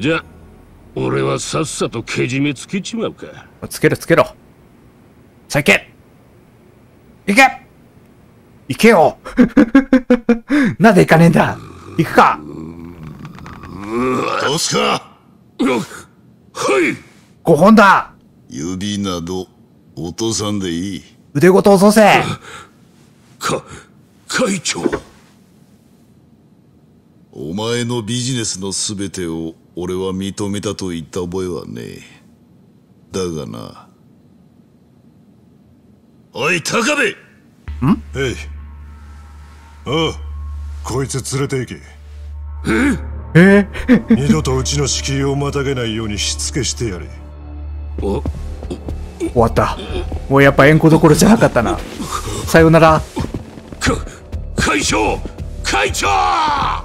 じゃ俺はさっさとけじめつけちまうかつけろつけろさあ行け行け行けよ なぜ行かねえんだ行くかどうすかはい五本だ指など落とさんでいい腕ごと落とせか会長お前のビジネスのすべてを俺は認めたと言った覚えはねえだがなおい高部んえいああこいつ連れて行けええ二度とうちの敷居をまたげないようにしつけしてやれ終わったもうやっぱ縁故どころじゃなかったなさよなら会長会長